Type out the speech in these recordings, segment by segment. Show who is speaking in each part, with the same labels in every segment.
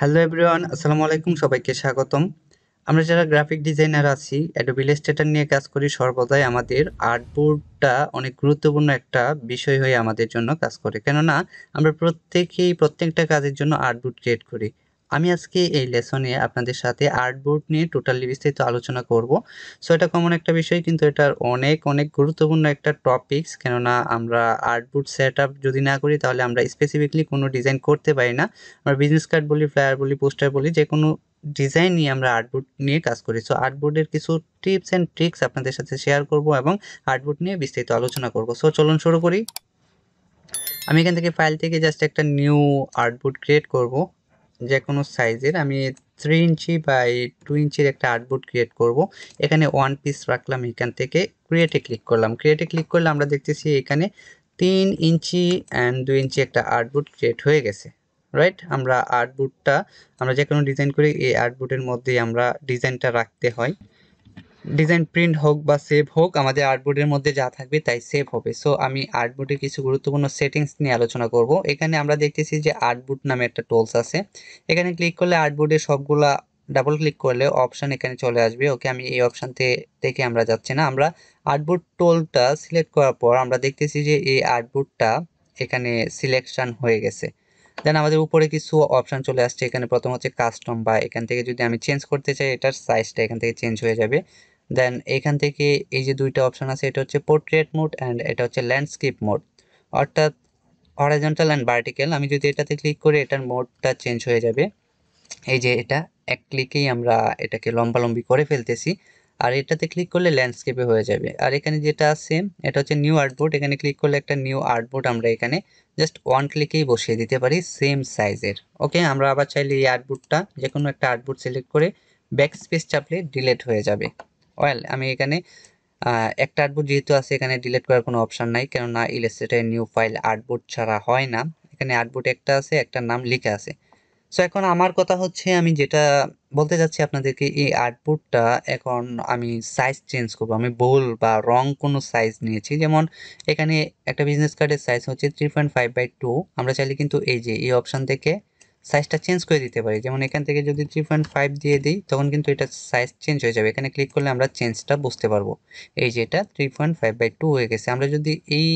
Speaker 1: hello everyone আসসালামু আলাইকুম সবাইকে স্বাগতম আমরা যারা গ্রাফিক ডিজাইনার আছি অ্যাডোবি ইলাস্ট্রেটর নিয়ে কাজ করি সর্বদাই আমাদের আর্টবোর্ডটা অনেক গুরুত্বপূর্ণ একটা বিষয় হয়ে আমাদের জন্য কাজ করে কেননা আমরা প্রত্যেকেই প্রত্যেকটা কাজের জন্য আর্টবোর্ড ক্রিয়েট করি আমি আজকে এই লেসনে আপনাদের সাথে আর্টবোর্ড নিয়ে টোটালি বিস্তারিত আলোচনা করব সো এটা কমন একটা বিষয় কিন্তু এটার অনেক অনেক গুরুত্বপূর্ণ একটা টপিকস কেননা আমরা আর্টবোর্ড সেট আপ যদি না করি তাহলে আমরা স্পেসিফিকলি কোনো ডিজাইন করতে পারি না আমরা বিজনেস কার্ড বলি ফ্লায়ার বলি পোস্টার বলি যে কোনো ডিজাইন নিয়ে আমরা আর্টবোর্ড নিয়ে কাজ করি সো আর্টবোর্ডের কিছু টিপস অ্যান্ড ট্রিক্স আপনাদের সাথে শেয়ার করব এবং আর্টবোর্ড নিয়ে বিস্তারিত আলোচনা করব সো চলুন শুরু করি আমি এখান থেকে ফাইল থেকে জাস্ট একটা নিউ আর্টবোর্ড ক্রিয়েট করব যে কোনো সাইজের আমি থ্রি ইঞ্চি বাই টু ইঞ্চির একটা আর্টবোর্ড ক্রিয়েট করব এখানে ওয়ান পিস রাখলাম এখান থেকে ক্রিয়েটে ক্লিক করলাম ক্রিয়েটে ক্লিক করলে আমরা দেখতেছি এখানে তিন ইঞ্চি অ্যান্ড দুই ইঞ্চি একটা আর্টবোর্ড ক্রিয়েট হয়ে গেছে রাইট আমরা আর্টবোর্ডটা আমরা যে কোনো ডিজাইন করি এই আর্টবোর্ডের মধ্যেই আমরা ডিজাইনটা রাখতে হয় ডিজাইন প্রিন্ট হোক বা সেভ হোক আমাদের আর্টবোর্ডের মধ্যে যা থাকবে তাই সেভ হবে সো আমি আর্টবোর্ডের কিছু গুরুত্বপূর্ণ সেটিংস নিয়ে আলোচনা করব এখানে আমরা দেখতেছি যে আর্টবোর্ড নামে একটা টোলস আছে এখানে ক্লিক করলে আর্টবোর্ডের সবগুলা ডাবল ক্লিক করলে অপশান এখানে চলে আসবে ওকে আমি এই অপশানতে থেকে আমরা যাচ্ছি না আমরা আর্টবোর্ড টোলটা সিলেক্ট করার পর আমরা দেখতেছি যে এই আর্টবোর্ডটা এখানে সিলেকশন হয়ে গেছে দেন আমাদের উপরে কিছু অপশান চলে আসছে এখানে প্রথম হচ্ছে কাস্টম বা এখান থেকে যদি আমি চেঞ্জ করতে চাই এটার সাইজটা এখান থেকে চেঞ্জ হয়ে যাবে দেন এখান থেকে এই যে দুইটা অপশান আছে এটা হচ্ছে পোর্ট্রেট মোড অ্যান্ড এটা হচ্ছে ল্যান্ডস্কেপ মোড অর্থাৎ হরাইজন্টাল অ্যান্ড ভার্টিক্যাল আমি যদি এটাতে ক্লিক করি এটার মোডটা চেঞ্জ হয়ে যাবে এই যে এটা এক ক্লিকেই আমরা এটাকে লম্বালম্বি করে ফেলতেছি আর এটাতে ক্লিক করলে ল্যান্ডস্কেপে হয়ে যাবে আর এখানে যেটা আছে এটা হচ্ছে নিউ আর্টবোর্ড এখানে ক্লিক করলে একটা নিউ আর্টবোর্ড আমরা এখানে জাস্ট ওয়ান ক্লিকেই বসিয়ে দিতে পারি সেম সাইজের ওকে আমরা আবার চাইলে এই আর্টবোর্ডটা যে কোনো একটা আর্টবোর্ড সিলেক্ট করে ব্যাক স্পেস চাপলে ডিলেট হয়ে যাবে ওয়েল আমি এখানে একটা আর্টবোর্ড যেহেতু আছে এখানে ডিলিট করার কোনো অপশান নাই কেননা ইলাস্ট্রেটের নিউ ফাইল আর্টবোর্ড ছাড়া হয় না এখানে আর্টবোর্ড একটা আছে একটা নাম লিখে আছে সো এখন আমার কথা হচ্ছে আমি যেটা বলতে যাচ্ছি আপনাদেরকে এই আর্টবোর্ডটা এখন আমি সাইজ চেঞ্জ করবো আমি বোল বা রং কোনো সাইজ নিয়েছি যেমন এখানে একটা বিজনেস কার্ডের সাইজ হচ্ছে three point five by two আমরা চাইলে কিন্তু এই যে এই অপশান থেকে সাইজটা চেঞ্জ করে দিতে পারি যেমন এখান থেকে যদি থ্রি পয়েন্ট ফাইভ দিয়ে দিই তখন কিন্তু এটা সাইজ চেঞ্জ হয়ে যাবে এখানে ক্লিক করলে আমরা চেঞ্জটা বুঝতে পারবো এই যে এটা three point five by two হয়ে গেছে আমরা যদি এই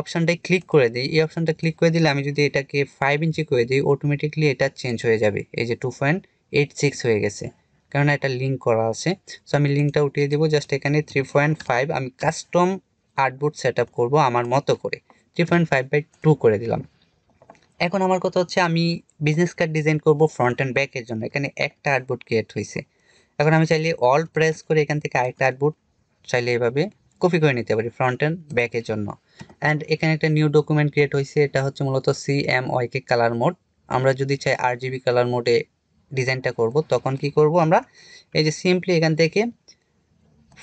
Speaker 1: অপশানটায় ক্লিক করে দিই এই অপশানটা ক্লিক করে দিলে আমি যদি এটাকে ফাইভ ইঞ্চি করে দিই অটোমেটিকলি এটা চেঞ্জ হয়ে যাবে এই যে টু পয়েন্ট এইট সিক্স হয়ে গেছে কেননা এটা লিঙ্ক করা আছে সো আমি লিঙ্কটা উঠিয়ে দেবো জাস্ট এখানে থ্রি পয়েন্ট ফাইভ আমি কাস্টম আর্টবোর্ড সেট আপ করবো আমার মতো করে three point five by two করে দিলাম এখন আমার কথা হচ্ছে আমি বিজনেস কার্ড ডিজাইন করব ফ্রন্ট অ্যান্ড ব্যাকের জন্য এখানে একটা আর্টবোর্ড ক্রিয়েট হয়েছে এখন আমি চাইলে অল প্রেস করে এখান থেকে আরেকটা আর্টবোর্ড চাইলে এভাবে কপি করে নিতে পারি ফ্রন্ট অ্যান্ড ব্যাকের জন্য অ্যান্ড এখানে একটা নিউ ডকুমেন্ট ক্রিয়েট হয়েছে এটা হচ্ছে মূলত C M Y K colour mode আমরা যদি চাই আর জিবি কালার মোডে ডিজাইনটা করব তখন কি করব আমরা এই যে সিম্পলি এখান থেকে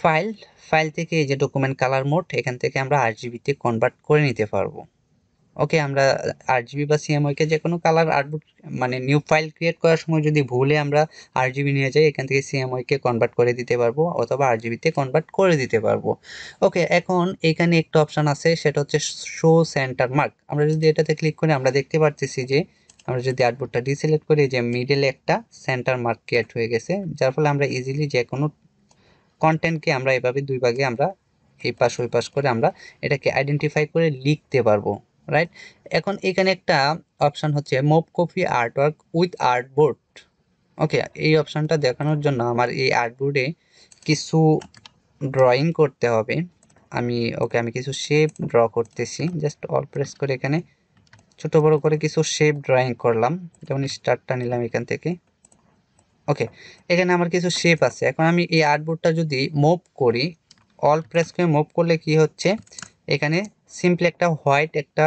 Speaker 1: ফাইল ফাইল থেকে এই যে ডকুমেন্ট কালার মোড এখান থেকে আমরা আর জিবিতে কনভার্ট করে নিতে পারবো ওকে আমরা আরজিবি বা সিএমওকে যে কোনো কালার আর্টবুক মানে নিউ ফাইল ক্রিয়েট করার সময় যদি ভুলে আমরা আরজিবি নিয়ে যাই এখান থেকে সিএমওকে কনভার্ট করে দিতে পারবো অথবা আরজিবিতে কনভার্ট করে দিতে পারবো ওকে এখন এখানে একটা অপশান আছে সেটা হচ্ছে শো সেন্টার মার্ক আমরা যদি এটাতে ক্লিক করে আমরা দেখতে পারতেছি যে আমরা যদি আর্টবুকটা ডিসিলেক্ট করি যে মিডেলে একটা সেন্টার মার্ক ক্রিয়েট হয়ে গেছে যার ফলে আমরা ইজিলি যে কোনো কন্টেন্টকে আমরা এভাবে দুই ভাগে আমরা এই পাশ ওই পাশ করে আমরা এটাকে আইডেন্টিফাই করে লিখতে পারবো রাইট এখন এখানে একটা অপশান হচ্ছে copy copy artwork with artboard okay এই অপশানটা দেখানোর জন্য আমার এই আর্টবোর্ডে কিছু ড্রয়িং করতে হবে আমি ওকে আমি কিছু শেপ ড্র করতেছি জাস্ট অল প্রেস করে এখানে ছোট বড় করে কিছু শেপ ড্রয়িং করলাম যেমন স্টারটা নিলাম এখান থেকে ওকে এখানে আমার কিছু শেপ আছে এখন আমি এই আর্টবোর্ডটা যদি মুভ করি অল প্রেস করে মুভ করলে কি হচ্ছে এখানে সিম্পলি একটা হোয়াইট একটা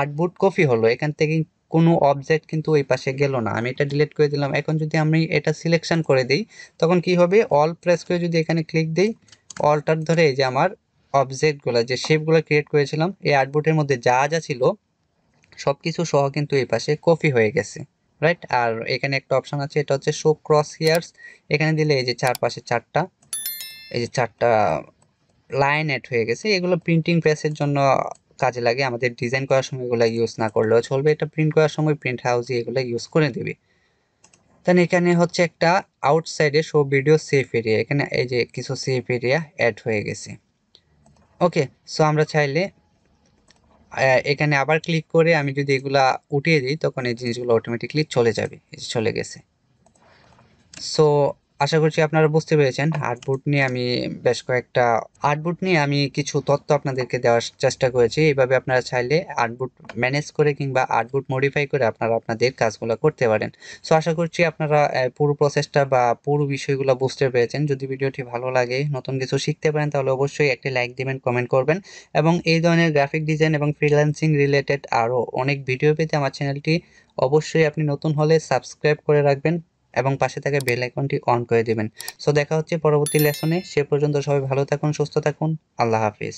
Speaker 1: আর্টবুট কপি হলো এখান থেকে কোনো অবজেক্ট কিন্তু ওই পাশে গেল না আমি এটা ডিলিট করে দিলাম এখন যদি আমি এটা সিলেকশন করে দিই তখন কি হবে অল প্রেস করে যদি এখানে ক্লিক দিই অলটার ধরে যে আমার অবজেক্টগুলো যে শেপগুলো ক্রিয়েট করেছিলাম এই আর্টবোর্ডের মধ্যে যা যা ছিল সব কিছু সহ কিন্তু এই পাশে কপি হয়ে গেছে রাইট আর এখানে একটা অপশান আছে এটা হচ্ছে শো ক্রস হিয়ার্স এখানে দিলে এই যে চারপাশে চারটা এই যে চারটা লাইন অ্যাড হয়ে গেছে এগুলো প্রিন্টিং প্রেসের জন্য কাজে লাগে আমাদের ডিজাইন করার সময় এগুলো ইউজ না করলেও চলবে এটা প্রিন্ট করার সময় প্রিন্ট হাউসে এগুলো ইউজ করে দেবে তাহলে এখানে হচ্ছে একটা আউটসাইডে শো ভিডিও সেফ এরিয়া এখানে এই যে কিছু সেফ এরিয়া অ্যাড হয়ে গেছে ওকে সো আমরা চাইলে এখানে আবার ক্লিক করে আমি যদি এগুলা উঠিয়ে দিই তখন এই জিনিসগুলো অটোমেটিকলি চলে যাবে চলে গেছে সো আশা করছি আপনারা বুঝতে পেরেছেন আর্টবুট নিয়ে আমি বেশ কয়েকটা আর্টবুট নিয়ে আমি কিছু তথ্য আপনাদেরকে দেওয়ার চেষ্টা করেছি এইভাবে আপনারা চাইলে আর্টবুট ম্যানেজ করে কিংবা আর্টবুট মডিফাই করে আপনারা আপনাদের কাজগুলো করতে পারেন সো আশা করছি আপনারা পুরো প্রসেসটা বা পুরো বিষয়গুলো বুঝতে পেরেছেন যদি ভিডিওটি ভালো লাগে নতুন কিছু শিখতে পারেন তাহলে অবশ্যই একটি লাইক দিবেন কমেন্ট করবেন এবং এই ধরনের গ্রাফিক ডিজাইন এবং ফ্রিল্যান্সিং রিলেটেড আরও অনেক ভিডিও পেতে আমার চ্যানেলটি অবশ্যই আপনি নতুন হলে সাবস্ক্রাইব করে রাখবেন এবং পাশে থাকা বেল আইকনটি অন করে দেবেন সো দেখা হচ্ছে পরবর্তী লেসনে সে পর্যন্ত সবাই ভালো থাকুন সুস্থ থাকুন আল্লাহ হাফিজ